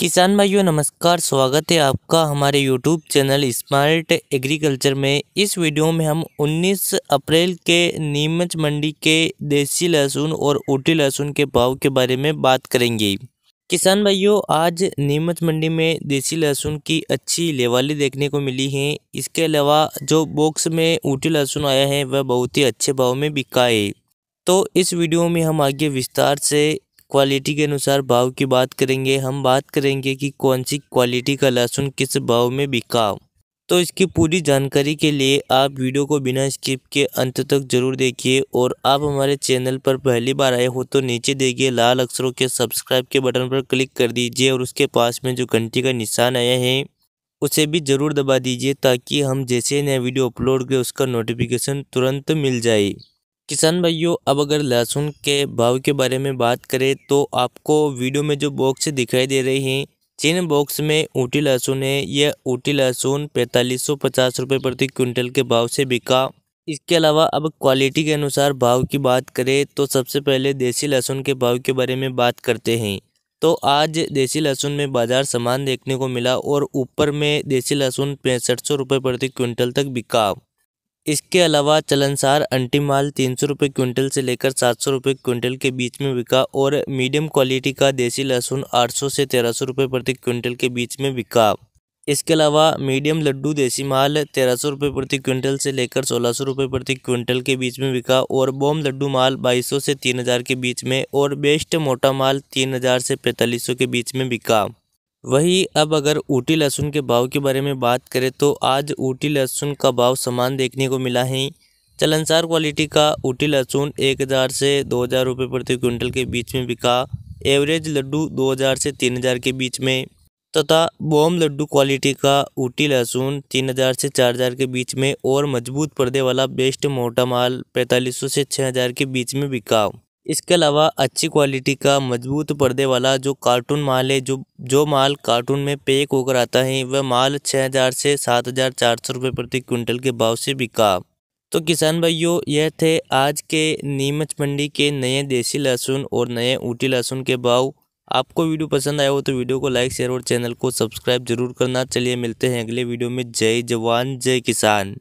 किसान भाइयों नमस्कार स्वागत है आपका हमारे यूट्यूब चैनल स्मार्ट एग्रीकल्चर में इस वीडियो में हम 19 अप्रैल के नीमच मंडी के देसी लहसुन और ऊटी लहसुन के भाव के बारे में बात करेंगे किसान भाइयों आज नीमच मंडी में देसी लहसुन की अच्छी लेवाली देखने को मिली है इसके अलावा जो बॉक्स में ऊटी लहसुन आया है वह बहुत ही अच्छे भाव में बिका है तो इस वीडियो में हम आगे विस्तार से क्वालिटी के अनुसार भाव की बात करेंगे हम बात करेंगे कि कौन सी क्वालिटी का लहसुन किस भाव में बिका तो इसकी पूरी जानकारी के लिए आप वीडियो को बिना स्किप के अंत तक जरूर देखिए और आप हमारे चैनल पर पहली बार आए हो तो नीचे देखिए लाल अक्षरों के सब्सक्राइब के बटन पर क्लिक कर दीजिए और उसके पास में जो घंटी का निशान आया है उसे भी ज़रूर दबा दीजिए ताकि हम जैसे नया वीडियो अपलोड करें उसका नोटिफिकेशन तुरंत मिल जाए किसान भाइयों अब अगर लहसुन के भाव के बारे में बात करें तो आपको वीडियो में जो बॉक्स दिखाई दे रहे हैं जिन बॉक्स में ऊटी लहसुन है यह ऊटी लहसुन पैंतालीस सौ पचास रुपये प्रति क्विंटल के भाव से बिका इसके अलावा अब क्वालिटी के अनुसार भाव की बात करें तो सबसे पहले देसी लहसुन के भाव के बारे में बात करते हैं तो आज देसी लहसुन में बाज़ार सामान देखने को मिला और ऊपर में देसी लहसुन पैंसठ सौ रुपये प्रति क्विंटल तक बिका इसके अलावा चलनसार अंटी माल तीन सौ रुपये क्विंटल से लेकर सात सौ रुपये क्विंटल के बीच में बिका और मीडियम क्वालिटी का देसी लहसुन आठ सौ से तेरह सौ रुपये प्रति क्विंटल के बीच में बिका इसके अलावा मीडियम लड्डू देसी माल तेरह सौ रुपये प्रति क्विंटल से लेकर सोलह सौ रुपये प्रति क्विंटल के बीच में बिका और बॉम लड्डू माल बाईस सौ से तीन हज़ार के बीच में और बेस्ट मोटा माल तीन हज़ार से पैंतालीस सौ के बीच में बिका वही अब अगर ऊटी लहसुन के भाव के बारे में बात करें तो आज ऊटी लहसुन का भाव समान देखने को मिला है चलनसार क्वालिटी का ऊटी लहसुन एक हज़ार से दो हज़ार रुपये प्रति क्विंटल के बीच में बिका एवरेज लड्डू दो हज़ार से तीन हज़ार के बीच में तथा बॉम लड्डू क्वालिटी का ऊटी लहसुन तीन हज़ार से चार हज़ार के बीच में और मजबूत पर्दे वाला बेस्ट मोटा माल पैंतालीस सौ से छः हज़ार के बीच में बिका इसके अलावा अच्छी क्वालिटी का मजबूत पर्दे वाला जो कार्टून माल है जो जो माल कार्टून में पैक होकर आता है वह माल छः हज़ार से सात हज़ार चार सौ रुपये प्रति क्विंटल के भाव से बिका तो किसान भाइयों यह थे आज के नीमच मंडी के नए देसी लहसुन और नए ऊटी लहसुन के भाव आपको वीडियो पसंद आया हो तो वीडियो को लाइक शेयर और चैनल को सब्सक्राइब जरूर करना चलिए मिलते हैं अगले वीडियो में जय जवान जय किसान